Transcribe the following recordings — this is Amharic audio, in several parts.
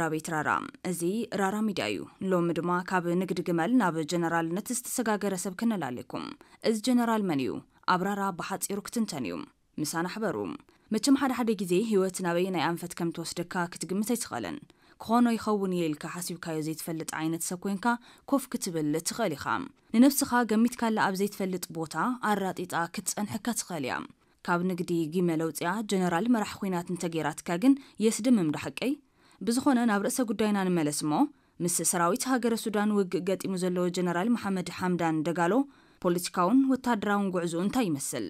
ራቤት ራራ እዚ ራራ ሚድያ እዩ ሎሚ ድማ ካብ ንግዲ ግመል ናብ ጀነራልነት ዝተሰጋገረ ሰብ ክነላለኩም እዚ ጀነራል መን እዩ ኣብራራ ብሓፂሩ ክትንተን እዩ ምሳና ሕበሩ መቸም ሓደ ሓደ ግዜ ህይወት ናበይ ናይ ኣንፈት ከም ትወስደካ ክትግምት ኣይትኽእለን ክኾኖ ይኸውን እየ ኢልካ ሓሲብካዮ ዘይትፈልጥ ዓይነት ሰብ ኮንካ ኮፍ ክትብል ትኽእል ኢኻ ንነፍስኻ ገሚትካላ ኣብ ዘይትፈልጥ ቦታ ኣራጢጣ ክትፀንሐካ ትኽእል እያ ካብ ንግዲ ጊመለውፅያ ጀነራል መራሕ ኩናት እንተገይራትካ ግን የስድም ዳሕቀይ ብዝኾነ ናብ ርእሰ ጉዳይና ንመለስ እሞ ምስ ሰራዊት ሃገረ ሱዳን ውግእ ገጢሙ ዘለዎ ጀነራል መሓመድ ሓምዳን ደጋሎ ፖለቲካውን ወታደራውን ጉዕዙ እንታይ ይመስል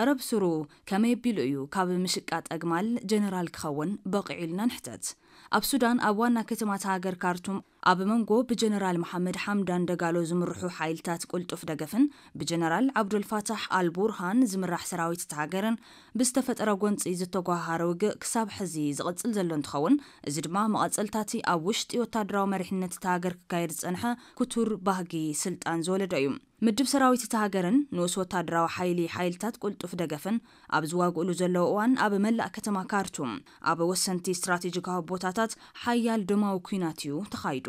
ኣረብ ስሩ ከመይ ኣቢሉ እዩ ካብ ምሽቃ ጠግማል ጀነራል ክኸውን በቂዑ ኢልና ንሕተት ኣብ ሱዳን ኣብ ዋና ከተማት ሃገር ካርቱም ኣብ መንጎ ብጀነራል መሓመድ ሓምዳን ደጋሎ ዝምርሑ ሓይልታት ቅልጡፍ ደገፍን ብጀነራል ዓብዱልፋታሕ ኣልቡርሃን ዝምራሕ ሰራዊት እቲ ሃገርን ብዝተፈጠረ ጎንፂ ዝተጓሃረ ውግእ ክሳብ ሕዚ ዝቕፅል ዘሎ እንትኸውን እዚ ድማ መቐፀልታቲ ኣብ ውሽጢ ወታደራዊ መሪሕነት እቲ ሃገር ክካየድ ዝፀንሐ ክቱር ባህጊ ስልጣን ዝወለደ እዩ ምድብ ሰራዊት እቲ ሃገርን ንኡስ ወታደራዊ ሓይሊ ሓይልታት ቅልጡፍ ደገፍን ኣብ ዝዋግእሉ ዘለዎ እዋን ኣብ መላእ ከተማ ካርቱም ኣብ ወሰንቲ ስትራቴጂካዊ ቦታ መዓልትታት ሓያል ድማዊ ኩናት እዩ ተኻይዱ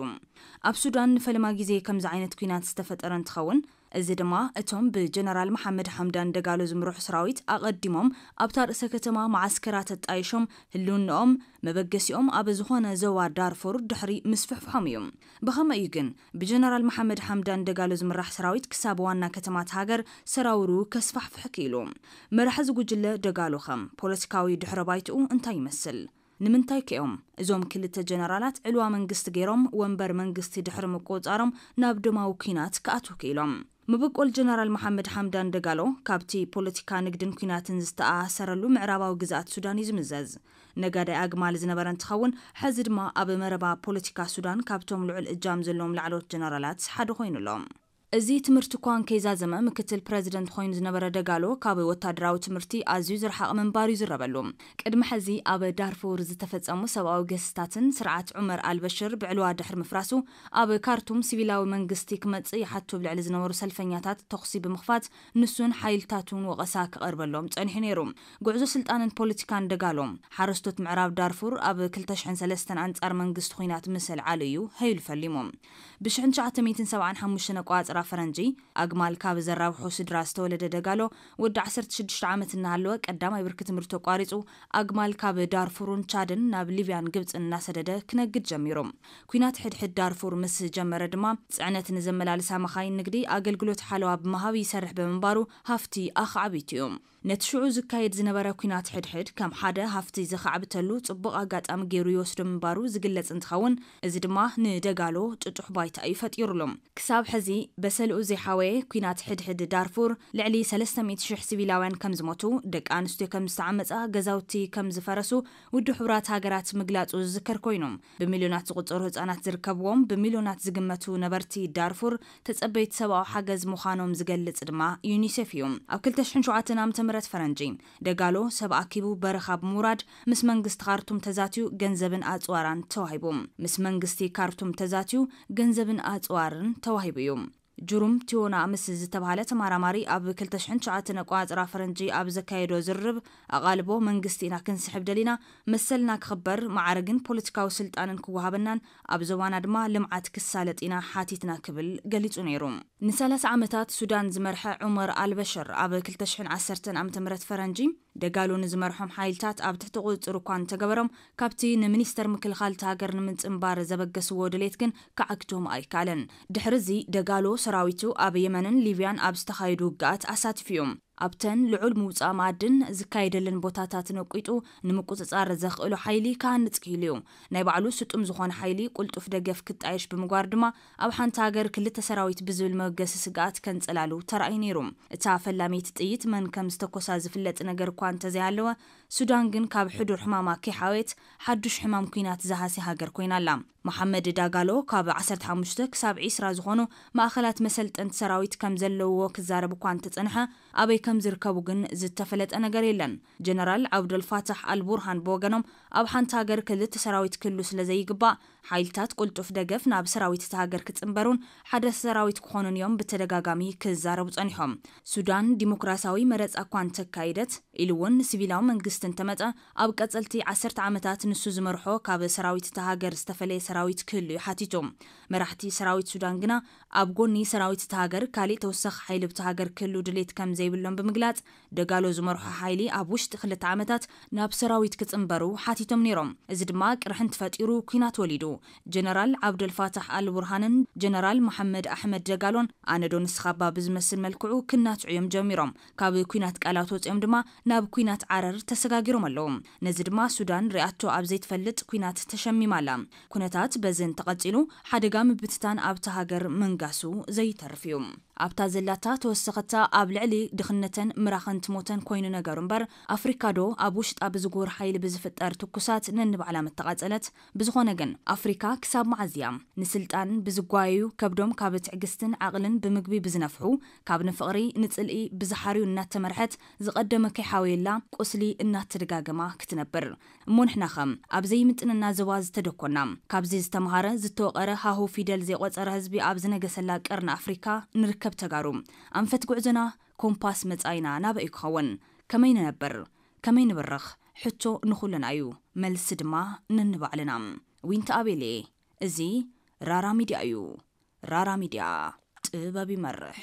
ኣብ ሱዳን ንፈለማ ግዜ ከምዚ ዓይነት ኩናት ዝተፈጠረ እንትኸውን እዚ ድማ እቶም ብጀነራል መሓመድ ሓምዳን ደጋሎ ዝምርሑ ሰራዊት ኣቐዲሞም ኣብታ ርእሰ ከተማ ማዓስከራ ተጣይሾም ህልውንኦም መበገሲኦም ኣብ ዝኾነ ዘዋ ዳርፎር ድሕሪ ምስፍሕፍሖም እዩ ብኸመይ እዩ ግን ብጀነራል መሓመድ ሓምዳን ደጋሎ ዝምራሕ ሰራዊት ክሳብ ዋና ከተማት ሃገር ሰራውሩ ከስፋሕፍሕ ክኢሉ መራሒ ዝጉጅለ ደጋሎ ኸም ፖለቲካዊ ድሕረ ባይትኡ እንታይ ይመስል ንምንታይ ክኦም እዞም ክልተ ጀነራላት ዕልዋ መንግስቲ ገይሮም ወንበር መንግስቲ ድሕሪ ምቆፃሮም ናብ ድማዊ ኩናት ክኣትዉ ክኢሎም ምብቆል ጀነራል መሓመድ ሓምዳን ደጋሎ ካብቲ ፖለቲካ ንግድን ኩናትን ዝተኣሰረሉ ምዕራባዊ ግዛኣት ሱዳን እዩ ዝምዘዝ ነጋዳይ ኣግማል ዝነበረ እንትኸውን ሕዚ ድማ ኣብ መረባ ፖለቲካ ሱዳን ካብቶም ልዑል እጃም ዘለዎም ላዕሎት ጀነራላት ሓደ ኮይኑሎም እዚ ትምህርቲ እኳ ከይዛዘመ ምክትል ፕረዚደንት ኮይኑ ዝነበረ ደጋሎ ካብ ወታደራዊ ትምህርቲ ኣዝዩ ዝረሓቕ ምንባር እዩ ዝረበሉ ቅድሚ ሕዚ ኣብ ዳርፉር ዝተፈፀሙ ሰብኣዊ ገስታትን ስርዓት ዑመር ኣልበሽር ብዕልዋ ድሕሪ ምፍራሱ ኣብ ካርቱም ሲቪላዊ መንግስቲ ክመፅእ ይሓቱ ብልዕሊ ዝነበሩ ሰልፈኛታት ተኽሲ ብምኽፋት ንሱን ሓይልታትን ወቐሳ ክቐርበሎም ፀኒሑ ነይሩ ጉዕዞ ስልጣንን ፖለቲካን ደጋሎ ሓረስቶት ምዕራብ ዳርፉር ኣብ 203 ኣንጻር መንግስቲ ኩናት ምስልዓል እዩ ሃይሉ ፈሊሙ ብ 975 ኣቋፅራ ፈረንጂ ኣግማል ካብ ዘራብሖ ስድራ ዝተወለደ ደጋሎ ወዲ 16 ዓመት እናሃለወ ቀዳማይ ብርኪ ትምህርቲ ተቋሪፁ ኣግማል ካብ ዳርፉርን ቻድን ናብ ሊብያን ግብፂ እናሰደደ ክነግድ ጀሚሮም ኩናት ሕድሕድ ዳርፉር ምስ ጀመረ ድማ ፅዕነት ንዘመላልሳ መኻይን ንግዲ ኣገልግሎት ሓለዋ ብምሃብ ይሰርሕ ብምንባሩ ሃፍቲ ኣኽዓቢት እዩ ነቲ ሽዑ ዝካየድ ዝነበረ ኩናት ሕድሕድ ከም ሓደ ሃፍቲ ዝኸዕብተሉ ጽቡቕ ኣጋጣሚ ገይሩ ይወስዶ ምንባሩ ዝግለጽ እንትኸውን እዚ ድማ ንደጋሎ ጥጡሕ ባይታ እዩ ፈጢሩሎም ክሳብ ሕዚ በሰልኡ ዘይሓወየ ኩናት ሕድሕድ ዳርፉር ልዕሊ 300,000 ሲቪላውያን ከም ዝሞቱ ደቂ ኣንስትዮ ከም ዝተዓመፃ ገዛውቲ ከም ዝፈረሱ ውድ ሕቡራት ሃገራት ምግላጹ ዝዝከር ኮይኑ ብሚልዮናት ዝቁፀሩ ህፃናት ዝርከብዎም ብሚልዮናት ዝግመቱ ነበርቲ ዳርፉር ተፀበይቲ ሰብኣዊ ሓገዝ ምዃኖም ዝገልጽ ድማ ዩኒሴፍ እዩ ኣብ 27 ዓ ፈረንጂ ደጋሎ ሰብ ኣኪቡ በረኻብ ምውራድ ምስ መንግስቲ ካርቱም ተዛትዩ ገንዘብን ኣፅዋራን ተዋሂቡ ምስ መንግስቲ ካርቱም ተዛትዩ ገንዘብን ኣፅዋርን ተዋሂቡ እዩ ጁሩም ቲዮና ምስ ዝተባሃለ ተማራማሪ ኣብ 29 ነቋፅራ ፈረንጂ ኣብ ዘካየዶ ዝርብ ኣቓልቦ መንግስቲ ኢና ክንስሕብ ደሊና መሰልና ክኽበር ማዕርግን ፖለቲካዊ ስልጣንን ክወሃበናን ኣብ ዞባና ድማ ልምዓት ክሳለጥ ኢና ሓቲትና ክብል ገሊጹ ነይሩ ን30 ዓመታት ሱዳን ዝመርሐ ዑመር ኣልበሽር ኣብ 210 ዓ ም ፈረንጂ ደጋሉ ንዝመርሖም ሓይልታት ኣብ ትሕቲ ቁፅር እኳ እንተገበሮም ካብቲ ንሚኒስተር ምክልኻል ሃገር ንምንፅምባር ዘበገስዎ ድሌት ግን ክዓግቶም ኣይከኣለን ድሕሪ እዚ ደጋሎ ሰራዊቱ ኣብ የመንን ሊብያን ኣብ ዝተኻየዱ ውግኣት ኣሳትፍ እዩ ኣብተን ልዑል ምውፃእ ማኣድን ዝካየደለን ቦታታት ነቂጡ ንምቁፅፃር ዘኽእሉ ሓይሊ ካሃንፅ ክኢሉ እዩ ናይ ባዕሉ ስጡም ዝኾነ ሓይሊ ቁልጡፍ ደገፍ ክጣየሽ ብምግባር ድማ ኣብ ሓንቲ ሃገር ክልተ ሰራዊት ብዝብል መገሲ ስግኣት ከንፅላሉ ተረእዩ ነይሩ እታ ፈላሜይቲ ጥይት መን ከም ዝተኮሳ ዝፍለጥ ነገር እኳ እንተዘይሃለወ ሱዳን ግን ካብ ሕዱር ሕማማ ከይሓወት ሓዱሽ ሕማም ኩናት ዝሃሲ ሃገር ኮይና ኣላ መሓመድ ዳጋሎ ካብ 15 ክሳብ 20 ዝኾኑ ማእኸላት መሰልጠንቲ ሰራዊት ከም ዘለውዎ ክዛረብ እኳ እንተፀንሐ ኣበይ ከም ዝርከቡ ግን ዝተፈለጠ ነገር የለን ጀነራል ዓብዱልፋታሕ ኣልቡርሃን ብወገኖም ኣብ ሓንቲ ሃገር ክልተ ሰራዊት ክህሉ ስለ ዘይግባእ ሓይልታት ቁልጡፍ ደገፍ ናብ ሰራዊት እቲ ሃገር ክፅምበሩን ሓደ ሰራዊት ክኾኑን እዮም ብተደጋጋሚ ክዛረቡ ፀኒሖም ሱዳን ዲሞክራሲያዊ መረፃ እኳ እንተካይደት ኢሉ እውን ሲቪላዊ መንግስቲ እንተመፀ ኣብ ቀፀልቲ 1 ዓመታት ንሱ ዝመርሖ ካብ ሰራዊት እቲ ሃገር ዝተፈለየ ሰራዊት ክህሉ እዩ ሓቲቱ መራሕቲ ሰራዊት ሱዳን ግና ኣብ ጎኒ ሰራዊት እቲ ሃገር ካሊእ ተወሳኺ ሓይሊ ብቲ ሃገር ክህሉ ድሌት ከም ዘይብሎም ብምግላጽ ደጋሎ ዝመርሖ ሓይሊ ኣብ ውሽጢ ክልተ ዓመታት ናብ ሰራዊት ክፅምበሩ ሓቲቶም ነይሮም እዚ ድማ ቅርሕን ተፈጢሩ ኩናት ወሊዱ ጀነራል ዓብደልፋታሕ ኣልቡርሃንን ጀነራል መሓመድ ኣሕመድ ደጋሎን ኣነዶ ንስኻባ ብዝመስል መልክዑ ክናትዑ እዮም ጀሚሮም ካብ ኩናት ቃላት ወፂኦም ድማ ናብ ኩናት ዓረር ተሰጋጊሮም ኣለዉ ነዚ ድማ ሱዳን ሪኣቶ ኣብ ዘይትፈልጥ ኩናት ተሸሚማ ኣላ ኩነታት በዝን ተቐጺሉ ሓደጋ ምብትታን ኣብቲ ሃገር ምንጋሱ ዘይተርፍ እዩ ኣብታ ዘላታ ተወሰኸታ ኣብ ልዕሊ ድኽነት መዓልተን ምራኽን ትሞተን ኮይኑ ነገሩ እምበር ኣፍሪካ ዶ ኣብ ውሽጣ ብዝጉብር ሓይሊ ብዝፍጠር ትኩሳት ነንባዕላ መተቓፀለት ብዝኾነ ግን ኣፍሪካ ክሳብ መዓዝያ ንስልጣን ብዝጓየዩ ከብዶም ካብ ትዕግስትን ዓቕልን ብምግቢ ብዝነፍሑ ካብ ንፍቕሪ ንፅልኢ ብዝሓርዩ እናተመርሐት ዝቐደመ ከይሓወየላ ቁስሊ እናተደጋግማ ክትነብር እሞ ንሕና ኸም ንሕናኸ ኣብዘይምጥንና ዞባ ዝተደኮና ካብዚ ዝተምሃረ ዝተወቐረ ሃሁ ፊደል ዘይቆፀረ ህዝቢ ኣብ ዝነገሰላ ቀርኒ ኣፍሪካ ንርከብ ተጋሩ ኣንፈት ጉዕዞና ኮምፓስ መጻኢና ናበ እዩ ክኸውን ከመይ ንነብር ከመይ ንብርኽ ሕቶ ንኹልና እዩ መልሲ ድማ ነንባዕልና ዊንተ ኣቤሌ እዚ ራራ ሚድያ እዩ ራራ ሚድያ ጥበብ ይመርሕ